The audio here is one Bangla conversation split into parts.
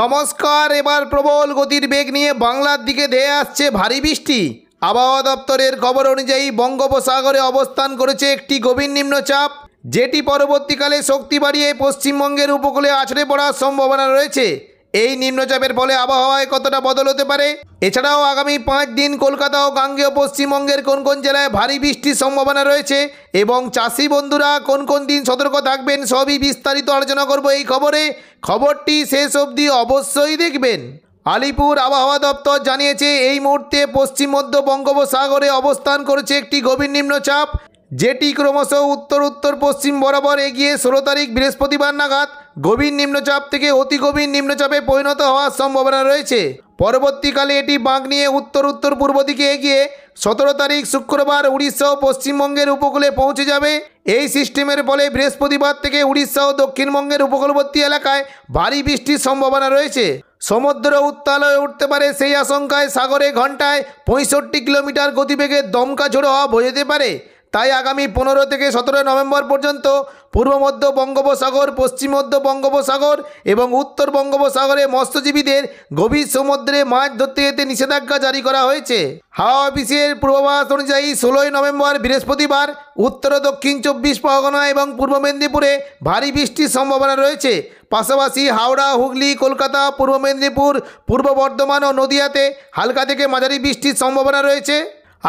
নমস্কার এবার প্রবল গতির বেগ নিয়ে বাংলার দিকে ধেয়ে আসছে ভারী বৃষ্টি আবহাওয়া দপ্তরের খবর অনুযায়ী বঙ্গোপসাগরে অবস্থান করেছে একটি গভীর নিম্নচাপ যেটি পরবর্তীকালে শক্তি বাড়িয়ে পশ্চিমবঙ্গের উপকূলে আছড়ে পড়ার সম্ভাবনা রয়েছে এই নিম্নচাপের ফলে আবহাওয়ায় কতটা বদল হতে পারে এছাড়াও আগামী পাঁচ দিন কলকাতা ও গাঙ্গেয় পশ্চিমবঙ্গের কোন কোন জেলায় ভারী বৃষ্টির সম্ভাবনা রয়েছে এবং চাষি বন্ধুরা কোন কোন দিন সতর্ক থাকবেন সবই বিস্তারিত আলোচনা করব এই খবরে খবরটি শেষ অবধি অবশ্যই দেখবেন আলিপুর আবহাওয়া দপ্তর জানিয়েছে এই মুহূর্তে পশ্চিম মধ্য বঙ্গোপসাগরে অবস্থান করেছে একটি গভীর নিম্নচাপ যেটি ক্রমশ উত্তর উত্তর পশ্চিম বরাবর এগিয়ে ষোলো তারিখ বৃহস্পতিবার নাগাদ গভীর নিম্নচাপ থেকে অতি গভীর নিম্নচাপে পরিণত হওয়ার সম্ভাবনা রয়েছে পরবর্তীকালে এটি বাঁক নিয়ে উত্তর উত্তর পূর্ব দিকে এগিয়ে সতেরো তারিখ শুক্রবার উড়িষ্যা ও পশ্চিমবঙ্গের উপকূলে পৌঁছে যাবে এই সিস্টেমের ফলে বৃহস্পতিবার থেকে উড়িষ্যা ও দক্ষিণবঙ্গের উপকূলবর্তী এলাকায় ভারী বৃষ্টির সম্ভাবনা রয়েছে সমুদ্র উত্তাল হয়ে উঠতে পারে সেই আশঙ্কায় সাগরে ঘন্টায় পঁয়ষট্টি কিলোমিটার গতিবেগে দমকা ঝোড়ো হওয়া বোঝাতে পারে তাই আগামী পনেরো থেকে সতেরো নভেম্বর পর্যন্ত পূর্ব মধ্য বঙ্গোপসাগর পশ্চিম মধ্য বঙ্গোপসাগর এবং উত্তর বঙ্গোপসাগরে মৎস্যজীবীদের গভীর সমুদ্রে মাছ ধরতে যেতে নিষেধাজ্ঞা জারি করা হয়েছে হাওয়া অফিসের পূর্বাভাস অনুযায়ী ষোলোই নভেম্বর বৃহস্পতিবার উত্তর দক্ষিণ চব্বিশ পরগনা এবং পূর্ব মেদিনীপুরে ভারী বৃষ্টির সম্ভাবনা রয়েছে পাশাপাশি হাওড়া হুগলি কলকাতা পূর্ব মেদিনীপুর পূর্ব বর্ধমান ও নদিয়াতে হালকা থেকে মাঝারি বৃষ্টির সম্ভাবনা রয়েছে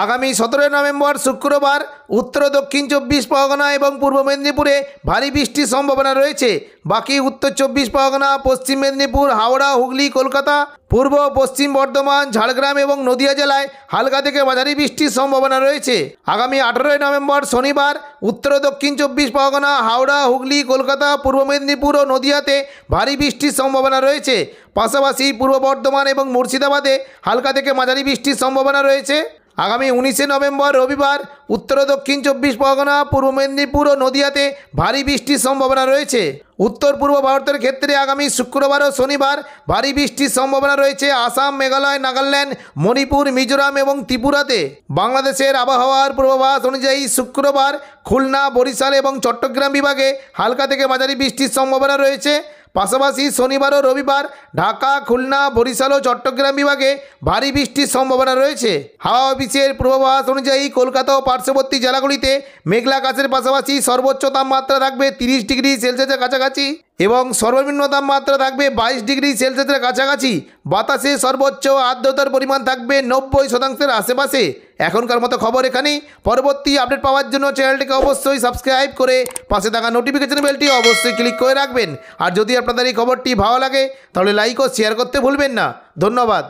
আগামী সতেরোই নভেম্বর শুক্রবার উত্তর দক্ষিণ চব্বিশ পরগনা এবং পূর্ব মেদিনীপুরে ভারী বৃষ্টির সম্ভাবনা রয়েছে বাকি উত্তর চব্বিশ পরগনা পশ্চিম মেদিনীপুর হাওড়া হুগলি কলকাতা পূর্ব পশ্চিম বর্ধমান ঝাড়গ্রাম এবং নদিয়া জেলায় হালকা থেকে মাঝারি বৃষ্টির সম্ভাবনা রয়েছে আগামী আঠেরোই নভেম্বর শনিবার উত্তর দক্ষিণ চব্বিশ পরগনা হাওড়া হুগলি কলকাতা পূর্ব মেদিনীপুর ও নদিয়াতে ভারী বৃষ্টির সম্ভাবনা রয়েছে পাশাপাশি পূর্ব বর্ধমান এবং মুর্শিদাবাদে হালকা থেকে মাঝারি বৃষ্টির সম্ভাবনা রয়েছে আগামী উনিশে নভেম্বর রবিবার উত্তর দক্ষিণ চব্বিশ পরগনা পূর্ব মেদিনীপুর ও নদিয়াতে ভারী বৃষ্টির সম্ভাবনা রয়েছে উত্তর পূর্ব ভারতের ক্ষেত্রে আগামী শুক্রবার ও শনিবার ভারী বৃষ্টির সম্ভাবনা রয়েছে আসাম মেঘালয় নাগাল্যান্ড মণিপুর মিজোরাম এবং ত্রিপুরাতে বাংলাদেশের আবহাওয়ার পূর্বাভাস অনুযায়ী শুক্রবার খুলনা বরিশাল এবং চট্টগ্রাম বিভাগে হালকা থেকে মাঝারি বৃষ্টির সম্ভাবনা রয়েছে পাশাপাশি শনিবার ও রবিবার ঢাকা খুলনা বরিশাল ও চট্টগ্রাম বিভাগে ভারী বৃষ্টির সম্ভাবনা রয়েছে হাওয়া অফিসের পূর্বাভাস অনুযায়ী কলকাতা ও পার্শ্ববর্তী জেলাগুলিতে মেঘলা কাছের পাশাপাশি সর্বোচ্চ তাপমাত্রা থাকবে তিরিশ ডিগ্রি সেলসিয়াসের কাছাকাছি এবং সর্বনিম্ন তাপমাত্রা থাকবে বাইশ ডিগ্রি সেলসিয়াসের কাছাকাছি বাতাসে সর্বোচ্চ আর্দ্রতার পরিমাণ থাকবে নব্বই শতাংশের আশেপাশে এখনকার মতো খবর এখানেই পরবর্তী আপডেট পাওয়ার জন্য চ্যানেলটিকে অবশ্যই সাবস্ক্রাইব করে পাশে থাকা নোটিফিকেশন বেলটি অবশ্যই ক্লিক করে রাখবেন আর যদি আপনাদের এই খবরটি ভালো লাগে তাহলে লাইক ও শেয়ার করতে ভুলবেন না ধন্যবাদ